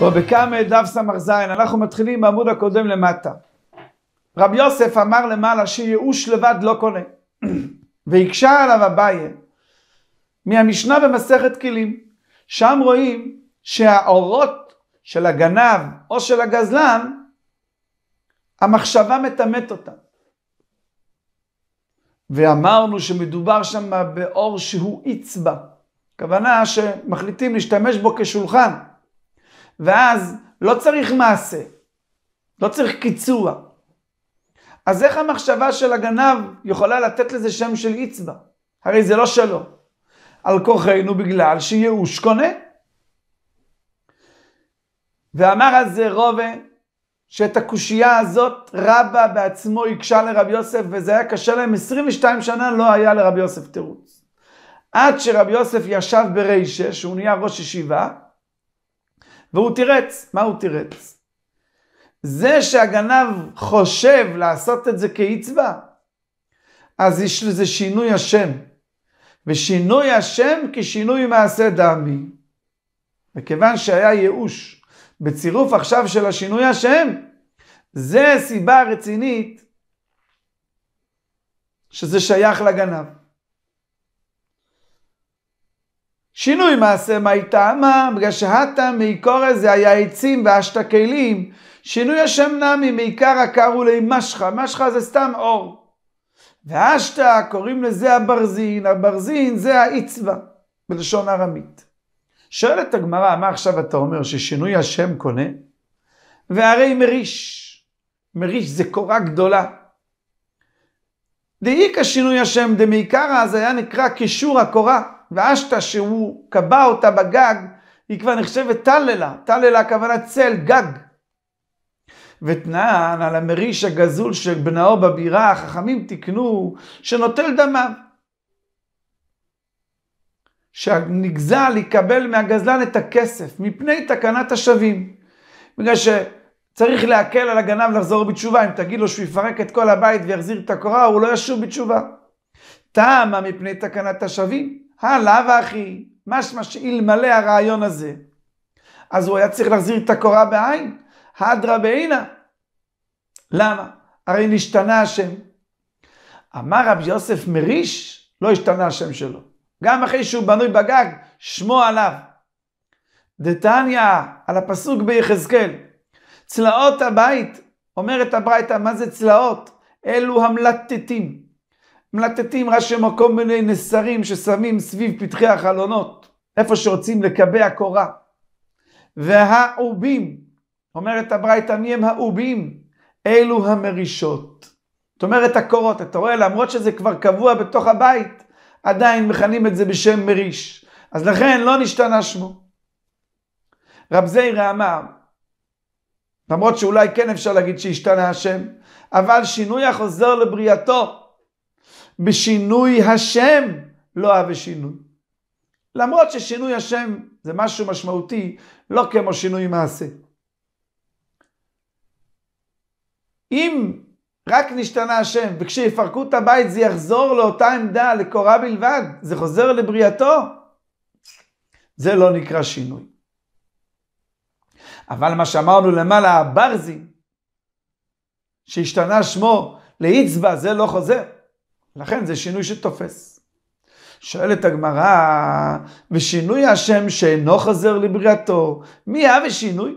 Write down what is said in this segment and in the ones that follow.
בו בקמא דף ס"ז, אנחנו מתחילים בעמוד הקודם למטה. רב יוסף אמר למעלה שייאוש לבד לא קונה, והקשה עליו אביי מהמשנה במסכת כלים, שם רואים שהאורות של הגנב או של הגזלן, המחשבה מטמאת אותם. ואמרנו שמדובר שם באור שהוא איצבע, כוונה שמחליטים להשתמש בו כשולחן. ואז לא צריך מעשה, לא צריך קיצוע. אז איך המחשבה של הגנב יכולה לתת לזה שם של אצבע? הרי זה לא שלו. על כוחנו בגלל שייאוש קונה. ואמר על זה רובה, שאת הקושייה הזאת רבה בעצמו הקשה לרבי יוסף, וזה היה קשה להם 22 שנה, לא היה לרבי יוסף תירוץ. עד שרבי יוסף ישב בריישה שהוא נהיה ראש ישיבה, והוא תירץ. מה הוא תירץ? זה שהגנב חושב לעשות את זה כאיצווה, אז יש לזה שינוי השם. ושינוי השם כשינוי מעשה דמי. וכיוון שהיה ייאוש בצירוף עכשיו של השינוי השם, זה סיבה רצינית שזה שייך לגנב. שינוי מעשה מה טעמה, אה? בגלל שהטעם מעיקור זה היה עצים ואשתא כלים. שינוי השם נמי מעיקר הקראו לי משחה זה סתם אור. ואשתה קוראים לזה הברזין, הברזין זה האיצווה, בלשון ארמית. שואלת הגמרא, מה עכשיו אתה אומר, ששינוי השם קונה? והרי מריש. מריש זה קורה גדולה. דאיכא שינוי השם דמעיקרא, אז היה נקרא קישור הקורה. ואשתא שהוא קבע אותה בגג, היא כבר נחשבת טללה, טללה הכוונה צל, גג. ותנען על המריש הגזול של בנאו בבירה, החכמים תיקנו, שנוטל דמיו. שהנגזל יקבל מהגזלן את הכסף, מפני תקנת השבים. בגלל שצריך להקל על הגנב לחזור בתשובה, אם תגיד לו שהוא יפרק את כל הבית ויחזיר את הקורה, הוא לא ישוב בתשובה. טעמה מפני תקנת השבים. הלאה ואחי, משמע שאלמלא הרעיון הזה, אז הוא היה צריך להחזיר את הקורה בעין, הדרא בעינא. למה? הרי נשתנה השם. אמר רבי יוסף מריש, לא השתנה השם שלו. גם אחרי שהוא בנוי בגג, שמו עליו. דתניא, על הפסוק ביחזקאל, צלעות הבית, אומרת הברייתא, מה זה צלעות? אלו המלטטים. מלטטים ראשי מקום מיני נסרים ששמים סביב פתחי החלונות, איפה שרוצים לקבע קורה. והאובים, אומרת הברייתא, מי הם האובים? אלו המרישות. זאת אומרת הקורות, אתה רואה, למרות שזה כבר קבוע בתוך הבית, עדיין מכנים את זה בשם מריש. אז לכן לא נשתנה שמו. רב זיירה אמר, למרות שאולי כן אפשר להגיד שהשתנה השם, אבל שינוי החוזר לבריאתו בשינוי השם לא אהבה שינוי. למרות ששינוי השם זה משהו משמעותי, לא כמו שינוי מעשה. אם רק נשתנה השם, וכשיפרקו את הבית זה יחזור לאותה עמדה, לקורה בלבד, זה חוזר לבריאתו, זה לא נקרא שינוי. אבל מה שאמרנו למעלה, הברזי, שהשתנה שמו לאיצבע, זה לא חוזר. לכן זה שינוי שתופס. שואלת הגמרא, ושינוי השם שאינו חזר לבריאתו, מי היה ושינוי?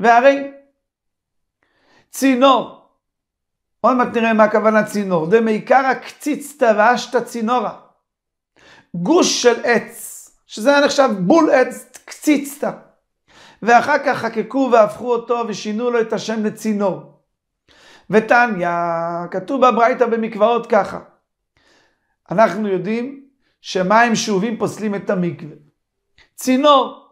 והרי צינור, עוד מעט נראה מה הכוונה צינור, דמעיקר הקציצתא ואשתא צינורה, גוש של עץ, שזה היה נחשב בול עץ קציצתא, ואחר כך חקקו והפכו אותו ושינו לו את השם לצינור. ותניא, כתוב בברייתא במקוואות ככה. אנחנו יודעים שמים שאובים פוסלים את המקווה. צינור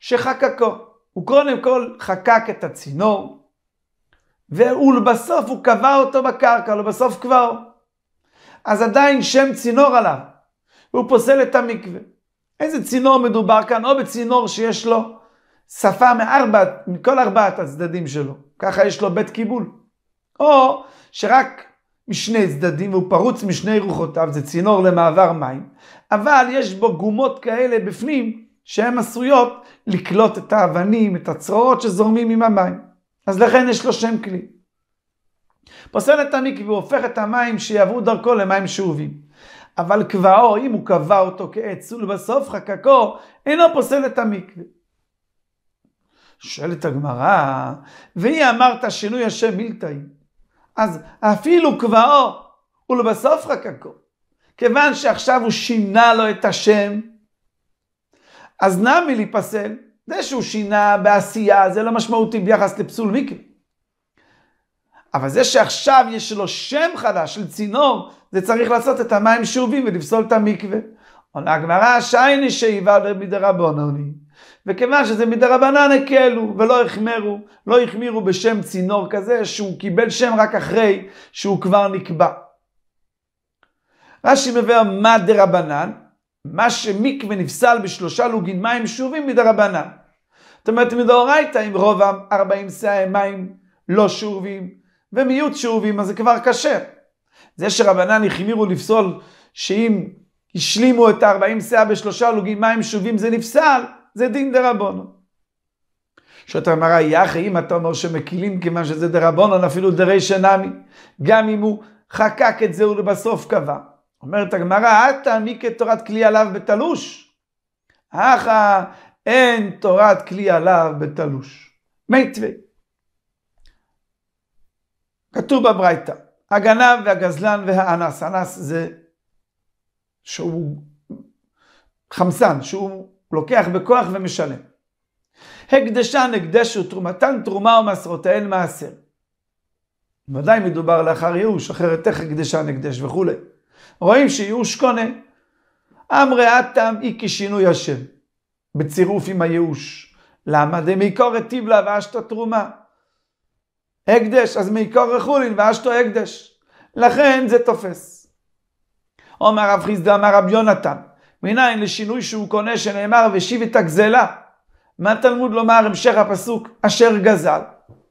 שחקקו, הוא קודם כל חקק את הצינור, ובסוף הוא קבע אותו בקרקע, לבסוף קבעו. אז עדיין שם צינור עליו, והוא פוסל את המקווה. איזה צינור מדובר כאן? או בצינור שיש לו שפה מארבע, מכל ארבעת הצדדים שלו, ככה יש לו בית קיבול. או שרק משני צדדים והוא פרוץ משני רוחותיו, זה צינור למעבר מים, אבל יש בו גומות כאלה בפנים שהן עשויות לקלוט את האבנים, את הצרורות שזורמים עם המים. אז לכן יש לו שם כלי. פוסל את המקווה, הוא הופך את המים שיעברו דרכו למים שאובים. אבל קבעו, אם הוא קבע אותו כעץ ולבסוף חקקו, אינו פוסל את המקווה. שואלת הגמרא, והיא אמרת שינוי השם מילתאים. אז אפילו קבעו ולבסוף לא חקקו. כיוון שעכשיו הוא שינה לו את השם, אז נמי להיפסל, זה שהוא שינה בעשייה, זה לא משמעותי ביחס לפסול מקווה. אבל זה שעכשיו יש לו שם חדש של צינור, זה צריך לעשות את המים שובים ולפסול את המקווה. עונה הגמרא, שייני שאיבה מדי רבונוני. וכיוון שזה מדרבנן הקלו ולא החמרו, לא החמירו בשם צינור כזה שהוא קיבל שם רק אחרי שהוא כבר נקבע. רש"י מביא מה דרבנן, מה שמקווה נפסל בשלושה לוגין מים שוב מדרבנן. זאת אומרת מדאורייתא אם רוב 40 סעי מים לא שובים ומיעוט שובים אז זה כבר כשר. זה שרבנן החמירו לפסול שאם השלימו את ה-40 סאה בשלושה לוגים מים שובים זה נפסל, זה דין דרבנון. שואלת המרא, יחי, אם אתה אומר שמקילים כיוון שזה דרבנון, אפילו דרי שנמי, גם אם הוא חקק את זה הוא לבסוף קבע. אומרת הגמרא, אל תעמיק את תורת כלי עליו בתלוש. אחא, אין תורת כלי עליו בתלוש. מיתווה. כתוב בברייתא, הגנב והגזלן והאנס, אנס זה שהוא חמסן, שהוא לוקח בכוח ומשלם. הקדשן הקדשו תרומתן תרומה ומעשרותיהן מעשר. ודאי מדובר לאחר ייאוש, אחרת איך הקדשן הקדש וכולי. רואים שייאוש קונה. אמרי אטם אי כשינוי השם, בצירוף עם הייאוש. למה? דמעיקור היטיב לה ואשתו תרומה. הקדש, אז מעיקור רכולין ואשתו הקדש. לכן זה תופס. אומר רב חיסדא אמר רב יונתן, מניין לשינוי שהוא קונה שנאמר ושיב את הגזלה. מה תלמוד לומר המשך הפסוק אשר גזל?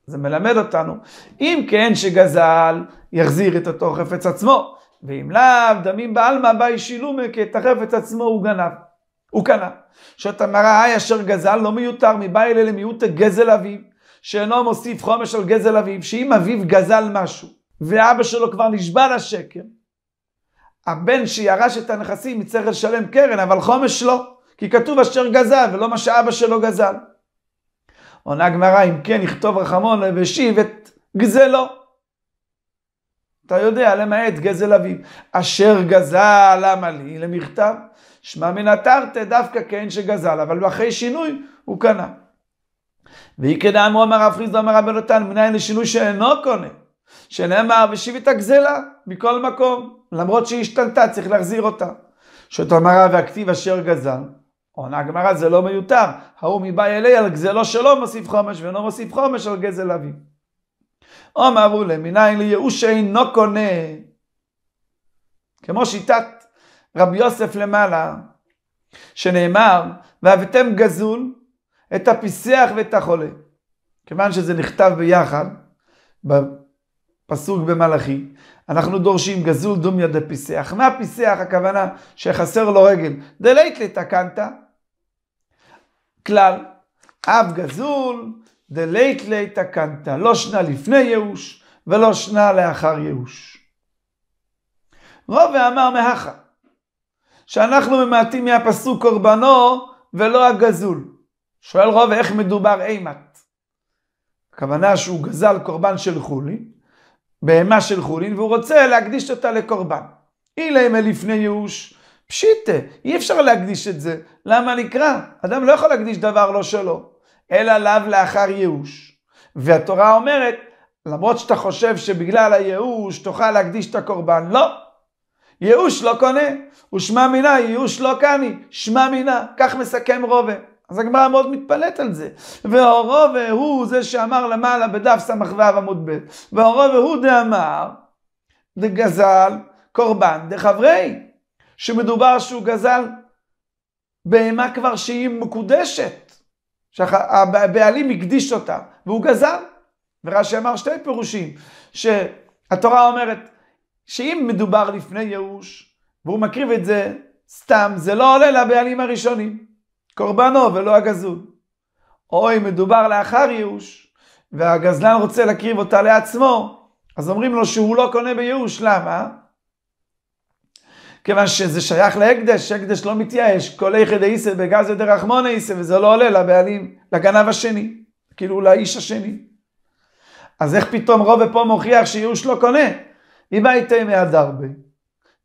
זה מלמד אותנו. אם כן שגזל, יחזיר את אותו חפץ עצמו. ואם לאו, דמים בעלמא באי שילומה, כי את החפץ עצמו הוא גנב. הוא קנה. שאת המראה אי אשר גזל לא מיותר, מבאי אלה למיעוט הגזל אביו, שאינו מוסיף חומש על גזל אביו, שאם אביו גזל משהו, ואבא שלו כבר נשבע לשקר, הבן שירש את הנכסים יצטרך לשלם קרן, אבל חומש לא, כי כתוב אשר גזל ולא מה שאבא שלו גזל. עונה הגמרא, אם כן, יכתוב רחמון והשיב את גזלו. אתה יודע, למעט גזל אביו. אשר גזל, למה לי? למכתב. שמע מן מנתרתי דווקא כן שגזל, אבל אחרי שינוי הוא קנה. ויקדם, הוא אמר רב חיסדו אמר רבי נותן, מנין לשינוי שאינו קונה. שנאמר, ושיב את הגזלה מכל מקום, למרות שהיא השתנתה, צריך להחזיר אותה. שאת אמרה, והכתיב אשר גזל, עונה הגמרא, זה לא מיותר, ההוא מבא אלי על גזלו שלו מוסיף חומש, ואינו מוסיף חומש על גזל אבי. אמרו למניין לייאוש אינו קונה. כמו שיטת רבי יוסף למעלה, שנאמר, והבאתם גזול את הפיסח ואת החולה. כיוון שזה נכתב ביחד, פסוק במלאכי, אנחנו דורשים גזול דומיה דפיסח. מה פיסח? הכוונה שחסר לו רגל. דלית לתקנת. כלל, אב גזול דלית לתקנת. לא שנה לפני ייאוש ולא שנה לאחר ייאוש. רובה אמר מהכה, שאנחנו ממעטים מהפסוק קורבנו ולא הגזול. שואל רובה איך מדובר אימת. הכוונה שהוא גזל קורבן של חולין. בהמה של חולין, והוא רוצה להקדיש אותה לקורבן. אילמה לפני ייאוש, פשיטה, אי אפשר להקדיש את זה. למה נקרא? אדם לא יכול להקדיש דבר לא שלו, אלא לאו לאחר ייאוש. והתורה אומרת, למרות שאתה חושב שבגלל הייאוש תוכל להקדיש את הקורבן, לא. ייאוש לא קונה, ושמע מינה, ייאוש לא קני, שמע מינה, כך מסכם רובה. אז הגמרא מאוד מתפלאת על זה. והאורו והוא זה שאמר למעלה בדף ס"ו עמוד ב', והאורו והוא דאמר, דגזל קורבן דחברי, שמדובר שהוא גזל בהמה כבר שהיא מקודשת, שהבעלים הקדיש אותה, והוא גזל. ורש"י אמר שתי פירושים, שהתורה אומרת שאם מדובר לפני ייאוש, והוא מקריב את זה סתם, זה לא עולה לבעלים הראשונים. קורבנו ולא הגזול. או אם מדובר לאחר ייאוש, והגזלן רוצה להקריב אותה לעצמו, אז אומרים לו שהוא לא קונה בייאוש, למה? כיוון שזה שייך להקדש, הקדש לא מתייאש, כל איכא דאיסא בגז ודרחמונא איסא, וזה לא עולה לבעלים, לגנב השני, כאילו לאיש השני. אז איך פתאום רוב פה מוכיח שייאוש לא קונה? מבית תימא עד הרבה,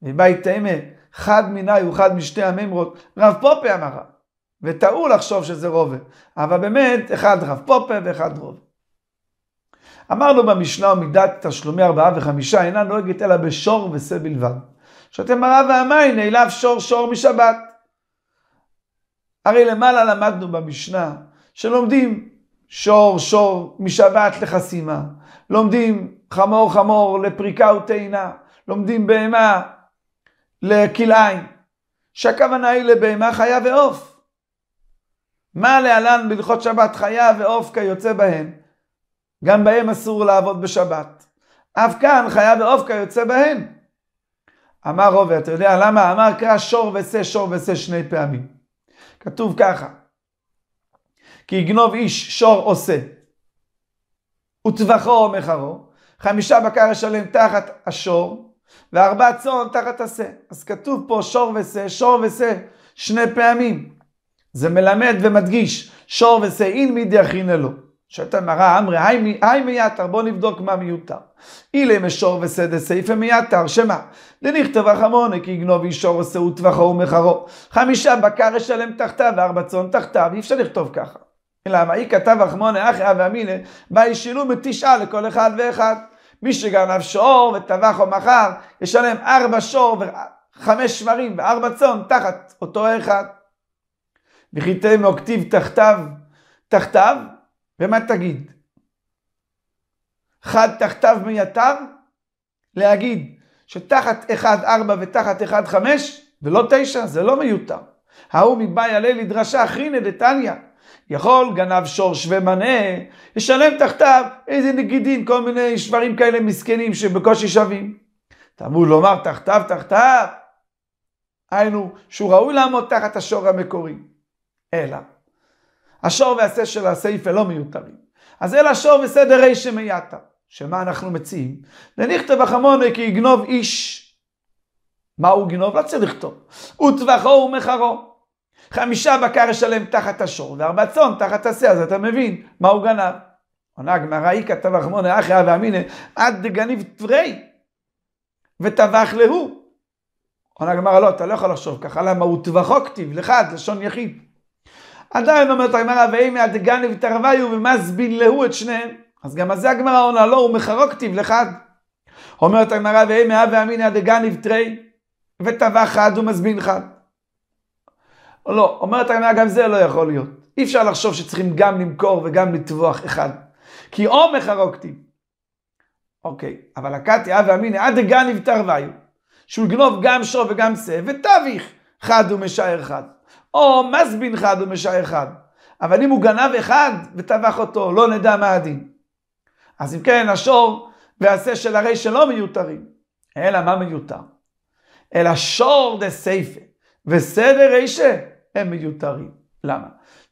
מבית תימא חד מיני וחד משתי הממרות, רב פופה אמר, וטעו לחשוב שזה רובה. אבל באמת, אחד רב פופה ואחד רובה. אמרנו במשנה ומידת תשלומי ארבעה וחמישה אינה נוהגת אלא בשור ושה בלבד. שותה מרה והמים נעלב שור שור משבת. הרי למעלה למדנו במשנה שלומדים שור שור משבת לחסימה, לומדים חמור חמור לפריקה וטעינה, לומדים בהמה לכלאיים, שהכוונה היא לבהמה חיה ועוף. מה להלן בהלכות שבת חיה ועוף כיוצא בהן? גם בהם אסור לעבוד בשבת. אף כאן חיה ועוף כיוצא בהן. אמר רובי, אתה יודע למה? אמר קרא שור ושא שור ושא שני פעמים. כתוב ככה, כי יגנוב איש שור או שא, וטבחו או מחרו, חמישה בקר ישלם תחת השור, וארבע צאן תחת השא. אז כתוב פה שור ושא, שור ושא, שני פעמים. זה מלמד ומדגיש, שור ושאין מידי אחינא לו. שואלת המראה, אמרי, היי מיתר, בוא נבדוק מה מיותר. אילי משור ושדה סייפה מיתר, שמה? דנכתבה חמונה, כי יגנוב אישו ושאו טווחו ומחרו. חמישה בקר ישלם תחתיו וארבע צאן תחתיו, אי אפשר לכתוב ככה. למה? אי כתב החמונה אחי אבי אמינא, בה ישילום מתשעה לכל אחד ואחד. מי שגנב שור וטבח או מחר, ישלם ארבע שור וחמש שמרים וארבע צאן תחת אותו אחד. וכיתם לו כתיב תחתיו, תחתיו, ומה תגיד? חד תחתיו מיתר? להגיד שתחת 1-4 ותחת 1-5 ולא 9, זה לא מיותר. ההוא מבאי הלילי דרשה אחרינא דתניא. יכול גנב שור שווה מנה, ישלם תחתיו איזה נגידים, כל מיני שברים כאלה מסכנים שבקושי שווים. תאמור לומר תחתיו, תחתיו. היינו, שהוא ראוי לעמוד תחת השור המקורי. אלא. השור והשה של הסייפה לא מיותרים. אז אלא שור וסדר אי שמייתה. שמה אנחנו מציעים? לנכתב החמוני כי יגנוב איש. מה הוא גנוב? לא צריך לכתוב. וטבחו ומחרו. חמישה בקר ישלם תחת השור, וארבע צאן תחת השה, אז אתה מבין מה הוא גנב. עונה הגמרא, היא כתב החמונה אחי אבי אמינא, עד דגניב טברי, וטבח להוא. עונה הגמרא, לא, אתה לא יכול לחשוב ככה, למה הוא טבחו כתיב, לך, לשון יחיד. עדיין אומרת הגמרא, ואימא דגנב תרוויו ומסבין להו את שניהם. אז גם על זה הגמרא עונה, לא, הוא מחרוק כתיב לחד. אומרת הגמרא, ואימא ואמינא דגנב תרי, וטבע חד ומסבין חד. לא, אומרת הגמרא, גם זה לא יכול להיות. אי אפשר לחשוב שצריכים גם למכור וגם לטבוח אחד. כי או מחרוק כתיב. אוקיי, אבל הקטי אב ואמינא עד דגנב תרוויו, שהוא יגנוב גם שור וגם שא, ותביך חד ומשער חד. או מזבין חד הוא אחד. אבל אם הוא גנב אחד וטבח אותו, לא נדע מה הדין. אז אם כן, השור והשה של הרי שלא מיותרים. אלא מה מיותר? אלא שור דה סייפה וסדר רישה הם מיותרים. למה?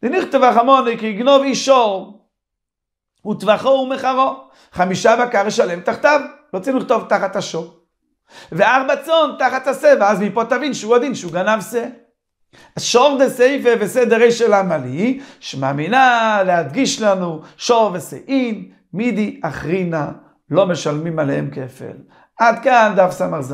דנכתבה המוני כי יגנוב איש שור וטבחו ומחרו. חמישה בקר ישלם תחתיו. לא רוצים לכתוב תחת השור. וארבע צאן תחת השה, ואז מפה תבין שהוא הדין שהוא גנב שה. שור דסייפה וסדרי של עמלי, שמאמינה להדגיש לנו שור וסעין, מידי אחרינה, לא משלמים עליהם כפל. עד כאן דף ס"ז.